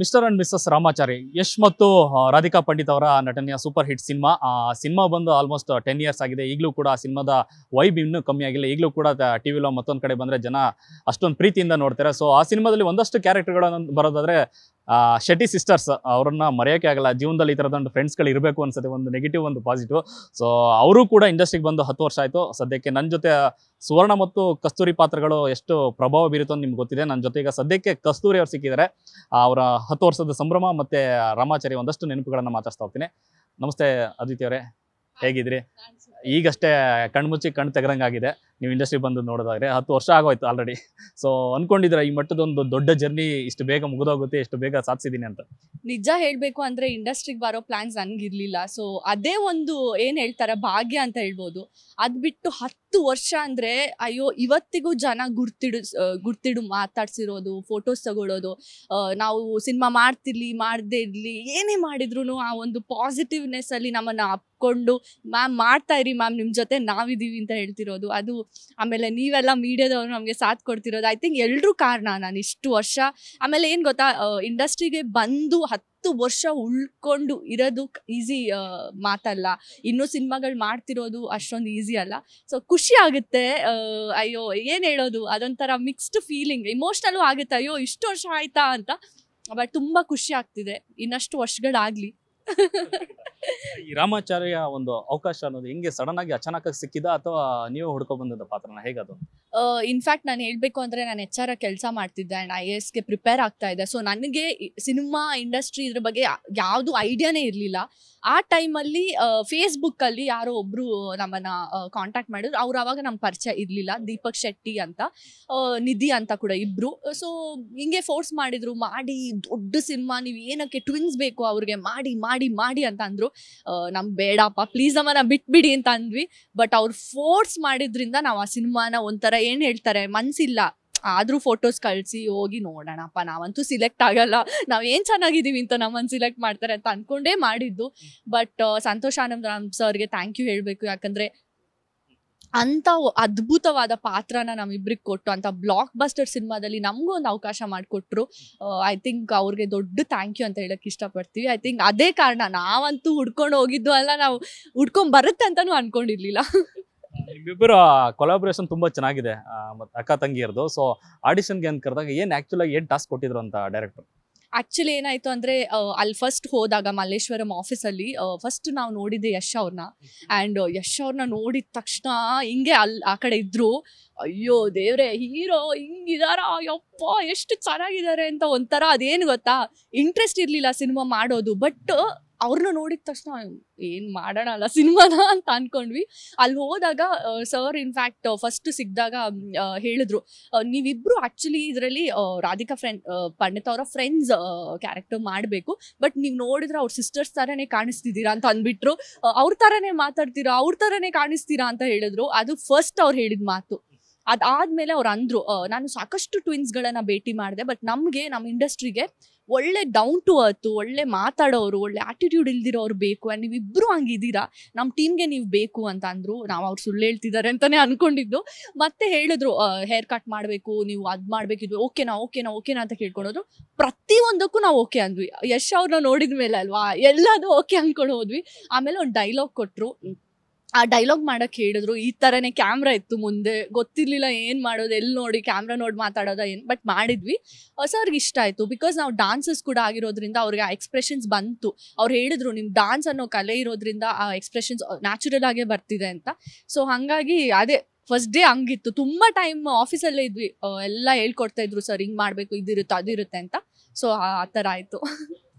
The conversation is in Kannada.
mister and Mrs Ramachari Yash ಮತ್ತು ರಾಧಿಕಾ ಪಂಡಿತ್ ಅವರ ನಟನೆಯ ಸೂಪರ್ ಹಿಟ್ ಸಿನಿಮಾ ಆ ಸಿನಿಮಾ ಬಂದು ಆಲ್ಮೋಸ್ಟ್ ಟೆನ್ ಇಯರ್ಸ್ ಆಗಿದೆ ಈಗಲೂ ಕೂಡ ಆ ಸಿನಿಮಾದ ವೈಬ್ ಇನ್ನೂ ಕಮ್ಮಿ ಆಗಿಲ್ಲ ಈಗಲೂ ಕೂಡ ಟಿ ವಿಲೋ ಮತ್ತೊಂದು ಕಡೆ ಬಂದರೆ ಜನ ಅಷ್ಟೊಂದು ಪ್ರೀತಿಯಿಂದ ನೋಡ್ತಾರೆ ಸೊ ಆ ಸಿನಿಮಾದಲ್ಲಿ ಒಂದಷ್ಟು ಕ್ಯಾರೆಕ್ಟರ್ಗಳನ್ನು ಬರೋದಾದರೆ ಶೆಟ್ಟಿ ಸಿಸ್ಟರ್ಸ್ ಅವ್ರನ್ನ ಮರೆಯೋಕೆ ಆಗಲ್ಲ ಜೀವನದಲ್ಲಿ ಈ ಥರದ ಒಂದು ಫ್ರೆಂಡ್ಸ್ಗಳು ಇರಬೇಕು ಅನ್ಸುತ್ತೆ ಒಂದು ನೆಗೆಟಿವ್ ಒಂದು ಪಾಸಿಟಿವ್ ಸೊ ಅವರು ಕೂಡ ಇಂಡಸ್ಟ್ರಿಗೆ ಬಂದು ಹತ್ತು ವರ್ಷ ಆಯಿತು ಸದ್ಯಕ್ಕೆ ನನ್ನ ಜೊತೆ ಸುವರ್ಣ ಮತ್ತು ಕಸ್ತೂರಿ ಪಾತ್ರಗಳು ಎಷ್ಟು ಪ್ರಭಾವ ಬೀರುತ್ತೋ ಅಂತ ನಿಮ್ಗೆ ಗೊತ್ತಿದೆ ನನ್ನ ಜೊತೆ ಈಗ ಸದ್ಯಕ್ಕೆ ಕಸ್ತೂರಿ ಅವ್ರು ಸಿಕ್ಕಿದ್ದಾರೆ ಅವರ ಹತ್ತು ವರ್ಷದ ಸಂಭ್ರಮ ಮತ್ತು ರಾಮಾಚಾರಿ ಒಂದಷ್ಟು ನೆನಪುಗಳನ್ನು ಮಾತಾಡ್ತಾ ಹೋಗ್ತೀನಿ ನಮಸ್ತೆ ಅದಿತಿ ಅವರೇ ಹೇಗಿದ್ರಿ ಈಗಷ್ಟೇ ಕಣ್ಮುಚ್ಚಿ ಕಣ್ಣು ತೆಗರಂಗಾಗಿದೆ ನೀವು ಇಂಡಸ್ಟ್ರಿ ಬಂದು ನೋಡೋದಾದರೆ ಹತ್ತು ವರ್ಷ ಆಗೋಯ್ತು ಆಲ್ರೆಡಿ ಸೊ ಅನ್ಕೊಂಡಿದ್ರೆ ಈ ಮಟ್ಟದೊಂದು ದೊಡ್ಡ ಜರ್ನಿ ಇಷ್ಟು ಬೇಗ ಮುಗಿದೋಗುತ್ತೆ ಇಷ್ಟು ಬೇಗ ಸಾಧಿಸಿದೀನಿ ಅಂತ ನಿಜ ಹೇಳಬೇಕು ಅಂದರೆ ಇಂಡಸ್ಟ್ರಿಗೆ ಬರೋ ಪ್ಲ್ಯಾನ್ಸ್ ನನಗಿರಲಿಲ್ಲ ಸೊ ಅದೇ ಒಂದು ಏನು ಹೇಳ್ತಾರೆ ಭಾಗ್ಯ ಅಂತ ಹೇಳ್ಬೋದು ಅದು ಬಿಟ್ಟು ಹತ್ತು ವರ್ಷ ಅಂದರೆ ಅಯ್ಯೋ ಇವತ್ತಿಗೂ ಜನ ಗುರ್ತಿಡು ಗುರ್ತಿಡು ಮಾತಾಡ್ಸಿರೋದು ಫೋಟೋಸ್ ತಗೊಳ್ಳೋದು ನಾವು ಸಿನಿಮಾ ಮಾಡ್ತಿರ್ಲಿ ಮಾಡದೇ ಇರಲಿ ಏನೇ ಮಾಡಿದ್ರು ಆ ಒಂದು ಪಾಸಿಟಿವ್ನೆಸ್ಸಲ್ಲಿ ನಮ್ಮನ್ನು ಅಪ್ಕೊಂಡು ಮ್ಯಾಮ್ ಮಾಡ್ತಾ ಇರಿ ಮ್ಯಾಮ್ ನಿಮ್ಮ ಜೊತೆ ನಾವಿದ್ದೀವಿ ಅಂತ ಹೇಳ್ತಿರೋದು ಅದು ಆಮೇಲೆ ನೀವೆಲ್ಲ ಮೀಡಿಯಾದವರು ನಮಗೆ ಸಾಥ್ ಕೊಡ್ತಿರೋದು ಐ ಥಿಂಕ್ ಎಲ್ಲರೂ ಕಾರಣ ನಾನು ಇಷ್ಟು ವರ್ಷ ಆಮೇಲೆ ಏನು ಗೊತ್ತಾ ಇಂಡಸ್ಟ್ರಿಗೆ ಬಂದು ವರ್ಷ ಉಳ್ಕೊಂಡು ಇರೋದು ಈಸಿ ಮಾತಲ್ಲ ಇನ್ನೂ ಸಿನಿಮಾಗಳು ಮಾಡ್ತಿರೋದು ಅಷ್ಟೊಂದು ಈಸಿ ಅಲ್ಲ ಸೊ ಖುಷಿ ಆಗುತ್ತೆ ಅಯ್ಯೋ ಏನು ಹೇಳೋದು ಅದೊಂಥರ ಮಿಕ್ಸ್ಡ್ ಫೀಲಿಂಗ್ ಇಮೋಷ್ನಲ್ಲೂ ಆಗುತ್ತೆ ಅಯ್ಯೋ ಇಷ್ಟು ವರ್ಷ ಆಯ್ತಾ ಅಂತ ಬಟ್ ತುಂಬ ಖುಷಿ ಆಗ್ತಿದೆ ಇನ್ನಷ್ಟು ವರ್ಷಗಳಾಗಲಿ ಈ ರಾಮಾಚಾರ್ಯ ಒಂದು ಅವಕಾಶ ಅನ್ನೋದು ಹೆಂಗೆ ಸಡನ್ ಆಗಿ ಅಚಾನಕ್ ಆಗಿ ಸಿಕ್ಕಿದ ಅಥವಾ ನೀವೇ ಹುಡ್ಕೊಂಡ್ ಬಂದದ ಪಾತ್ರನ ಹೇಗದು ಇನ್ಫ್ಯಾಕ್ಟ್ ನಾನು ಹೇಳ್ಬೇಕು ಅಂದ್ರೆ ನಾನು ಎಚ್ ಆರ್ ಕೆಲಸ ಮಾಡ್ತಿದ್ದೆ ಅಂಡ್ ಐ ಗೆ ಪ್ರಿಪೇರ್ ಆಗ್ತಾ ಇದೆ ಸೊ ನನಗೆ ಸಿನಿಮಾ ಇಂಡಸ್ಟ್ರಿ ಇದ್ರ ಬಗ್ಗೆ ಯಾವುದು ಐಡಿಯಾನೇ ಇರಲಿಲ್ಲ ಆ ಟೈಮಲ್ಲಿ ಅಲ್ಲಿ ಯಾರೋ ಒಬ್ರು ನಮ್ಮನ್ನ ಕಾಂಟ್ಯಾಕ್ಟ್ ಮಾಡಿದ್ರು ಅವ್ರು ಅವಾಗ ನಮ್ಮ ಪರಿಚಯ ಇರಲಿಲ್ಲ ದೀಪಕ್ ಶೆಟ್ಟಿ ಅಂತ ನಿಧಿ ಅಂತ ಕೂಡ ಇಬ್ರು ಸೊ ಹಿಂಗೆ ಫೋರ್ಸ್ ಮಾಡಿದ್ರು ಮಾಡಿ ದೊಡ್ಡ ಸಿನಿಮಾ ನೀವು ಏನಕ್ಕೆ ಟ್ವಿನ್ಸ್ ಬೇಕು ಅವ್ರಿಗೆ ಮಾಡಿ ಮಾಡಿ ಮಾಡಿ ಮಾಡಿ ಅಂತ ಅಂದರು ನಮ್ಗೆ ಬೇಡಪ್ಪ ಪ್ಲೀಸ್ ನಮ್ಮನ್ನ ಬಿಟ್ಬಿಡಿ ಅಂತ ಅಂದ್ವಿ ಬಟ್ ಅವ್ರು ಫೋರ್ಸ್ ಮಾಡಿದ್ರಿಂದ ನಾವು ಆ ಸಿನಿಮಾನ ಒಂಥರ ಏನು ಹೇಳ್ತಾರೆ ಮನ್ಸಿಲ್ಲ ಆದ್ರೂ ಫೋಟೋಸ್ ಕಳ್ಸಿ ಹೋಗಿ ನೋಡೋಣಪ್ಪ ನಾವಂತೂ ಸಿಲೆಕ್ಟ್ ಆಗಲ್ಲ ನಾವು ಏನು ಚೆನ್ನಾಗಿದ್ದೀವಿ ಅಂತ ನಮ್ಮನ್ ಸಿಲೆಕ್ಟ್ ಮಾಡ್ತಾರೆ ಅಂತ ಅನ್ಕೊಂಡೇ ಮಾಡಿದ್ದು ಬಟ್ ಸಂತೋಷ್ ಆನಂದ್ ರಾಮ್ ಸರ್ಗೆ ಥ್ಯಾಂಕ್ ಯು ಹೇಳಬೇಕು ಯಾಕಂದ್ರೆ ಅಂತ ಅದ್ಭುತವಾದ ಪಾತ್ರನ ನಮ್ಮಿಬ್ರಿಗೆ ಕೊಟ್ಟು ಅಂತ ಬ್ಲಾಕ್ ಬಸ್ಟರ್ ಸಿನಿಮಾದಲ್ಲಿ ನಮಗೂ ಒಂದು ಅವಕಾಶ ಮಾಡಿಕೊಟ್ರು ಐ ಥಿಂಕ್ ಅವ್ರಿಗೆ ದೊಡ್ಡ ಥ್ಯಾಂಕ್ ಯು ಅಂತ ಹೇಳಕ್ ಇಷ್ಟಪಡ್ತೀವಿ ಐ ಥಿಂಕ್ ಅದೇ ಕಾರಣ ನಾವಂತೂ ಹುಡ್ಕೊಂಡು ಹೋಗಿದ್ದು ಅಲ್ಲ ನಾವು ಹುಡ್ಕೊಂಡ್ ಬರುತ್ತೆ ಅಂತಾನು ಅನ್ಕೊಂಡಿರ್ಲಿಲ್ಲ ನಿಮ್ಮಿಬ್ಬರ ಕೊಲಾಬ್ರೇಷನ್ ತುಂಬಾ ಚೆನ್ನಾಗಿದೆ ಅಕ್ಕ ತಂಗಿಯರ್ದು ಸೊ ಆಡಿಷನ್ಗೆ ಅಂತ ಕರೆದಾಗ ಏನ್ ಆಕ್ಚುಲಾಗಿ ಏನ್ ಟಾಸ್ಕ್ ಕೊಟ್ಟಿದ್ರು ಅಂತ ಡೈರೆಕ್ಟರ್ ಆಕ್ಚುಲಿ ಏನಾಯ್ತು ಅಂದ್ರೆ ಅಲ್ಲಿ ಫಸ್ಟ್ ಹೋದಾಗ ಮಲ್ಲೇಶ್ವರಂ ಆಫೀಸಲ್ಲಿ ಫಸ್ಟ್ ನಾವು ನೋಡಿದ್ದೆ ಯಶ್ ಅವ್ರನ್ನ ಆ್ಯಂಡ್ ಯಶ್ ಅವ್ರನ್ನ ನೋಡಿದ ತಕ್ಷಣ ಹಿಂಗೆ ಅಲ್ಲಿ ಆ ಕಡೆ ಇದ್ರು ಅಯ್ಯೋ ದೇವ್ರೆ ಹೀರೋ ಹಿಂಗಿದಾರ ಯಪ್ಪ ಎಷ್ಟು ಚೆನ್ನಾಗಿದ್ದಾರೆ ಅಂತ ಒಂಥರ ಅದೇನು ಗೊತ್ತಾ ಇಂಟ್ರೆಸ್ಟ್ ಇರಲಿಲ್ಲ ಸಿನಿಮಾ ಮಾಡೋದು ಬಟ್ ಅವ್ರನ್ನ ನೋಡಿದ ತಕ್ಷಣ ಏನು ಮಾಡೋಣ ಅಲ್ಲ ಸಿನಿಮಾನ ಅಂತ ಅನ್ಕೊಂಡ್ವಿ ಅಲ್ಲಿ ಹೋದಾಗ ಸರ್ ಇನ್ ಫ್ಯಾಕ್ಟ್ ಫಸ್ಟ್ ಸಿಕ್ಕಿದಾಗ ಹೇಳಿದ್ರು ನೀವಿಬ್ರು ಆಕ್ಚುಲಿ ಇದರಲ್ಲಿ ರಾಧಿಕಾ ಫ್ರೆಂಡ್ ಪಂಡಿತ್ ಅವರ ಫ್ರೆಂಡ್ಸ್ ಕ್ಯಾರೆಕ್ಟರ್ ಮಾಡಬೇಕು ಬಟ್ ನೀವು ನೋಡಿದ್ರೆ ಅವ್ರ ಸಿಸ್ಟರ್ಸ್ ತರನೇ ಕಾಣಿಸ್ತಿದ್ದೀರಾ ಅಂತ ಅಂದ್ಬಿಟ್ರು ಅವ್ರ ತರನೇ ಮಾತಾಡ್ತೀರಾ ಅವ್ರ ತರನೇ ಕಾಣಿಸ್ತೀರಾ ಅಂತ ಹೇಳಿದ್ರು ಅದು ಫಸ್ಟ್ ಅವ್ರು ಹೇಳಿದ ಮಾತು ಅದಾದ್ಮೇಲೆ ಅವ್ರು ಅಂದ್ರು ನಾನು ಸಾಕಷ್ಟು ಟ್ವಿನ್ಸ್ ಗಳನ್ನ ಭೇಟಿ ಮಾಡಿದೆ ಬಟ್ ನಮಗೆ ನಮ್ಮ ಇಂಡಸ್ಟ್ರಿಗೆ ಒಳ್ಳೆ ಡೌನ್ ಟು ಅರ್ತ್ ಒಳ್ಳೆ ಮಾತಾಡೋರು ಒಳ್ಳೆ ಆಟಿಟ್ಯೂಡ್ ಇಲ್ದಿರೋರು ಬೇಕು ನೀವಿಬ್ರು ನೀವಿಬ್ಬರು ಹಂಗಿದ್ದೀರಾ ನಮ್ಮ ಟೀಮ್ಗೆ ನೀವು ಬೇಕು ಅಂತ ಅಂದ್ರು ನಾವು ಅವ್ರು ಸುಳ್ಳು ಹೇಳ್ತಿದ್ದಾರೆ ಅಂತಾನೆ ಅಂದ್ಕೊಂಡಿದ್ದು ಮತ್ತೆ ಹೇಳಿದ್ರು ಹೇರ್ ಕಟ್ ಮಾಡಬೇಕು ನೀವು ಅದು ಮಾಡಬೇಕಿದ್ವಿ ಓಕೆನಾ ಓಕೆನಾ ಓಕೆನಾ ಅಂತ ಕೇಳ್ಕೊಂಡೋದ್ರು ಪ್ರತಿಯೊಂದಕ್ಕೂ ನಾವು ಓಕೆ ಅಂದ್ವಿ ಯಶ್ ಅವ್ರನ್ನ ನೋಡಿದ ಮೇಲೆ ಅಲ್ವಾ ಎಲ್ಲದೂ ಓಕೆ ಅಂದ್ಕೊಂಡು ಹೋದ್ವಿ ಆಮೇಲೆ ಒಂದು ಡೈಲಾಗ್ ಕೊಟ್ಟರು ಆ ಡೈಲಾಗ್ ಮಾಡೋಕೆ ಹೇಳಿದ್ರು ಈ ಥರನೇ ಕ್ಯಾಮ್ರಾ ಇತ್ತು ಮುಂದೆ ಗೊತ್ತಿರಲಿಲ್ಲ ಏನು ಮಾಡೋದು ಎಲ್ಲಿ ನೋಡಿ ಕ್ಯಾಮ್ರಾ ನೋಡಿ ಮಾತಾಡೋದ ಏನು ಬಟ್ ಮಾಡಿದ್ವಿ ಸರ್ಗೆ ಇಷ್ಟ ಆಯ್ತು ಬಿಕಾಸ್ ನಾವು ಡಾನ್ಸಸ್ ಕೂಡ ಆಗಿರೋದ್ರಿಂದ ಅವ್ರಿಗೆ ಆ ಎಕ್ಸ್ಪ್ರೆಷನ್ಸ್ ಬಂತು ಅವ್ರು ಹೇಳಿದ್ರು ನಿಮ್ಮ ಡಾನ್ಸ್ ಅನ್ನೋ ಕಲೆ ಇರೋದ್ರಿಂದ ಆ ಎಕ್ಸ್ಪ್ರೆಷನ್ಸ್ ನ್ಯಾಚುರಲ್ ಆಗೇ ಬರ್ತಿದೆ ಅಂತ ಸೊ ಹಾಗಾಗಿ ಅದೇ ಫಸ್ಟ್ ಡೇ ಹಂಗಿತ್ತು ತುಂಬಾ ಟೈಮ್ ಆಫೀಸಲ್ಲೇ ಇದ್ವಿ ಎಲ್ಲ ಹೇಳ್ಕೊಡ್ತಾ ಇದ್ರು ಸರ್ ಹಿಂಗ್ ಮಾಡಬೇಕು ಇದಿರುತ್ತೆ ಅದಿರುತ್ತೆ ಅಂತ ಸೊ ಆ ತರ ಆಯ್ತು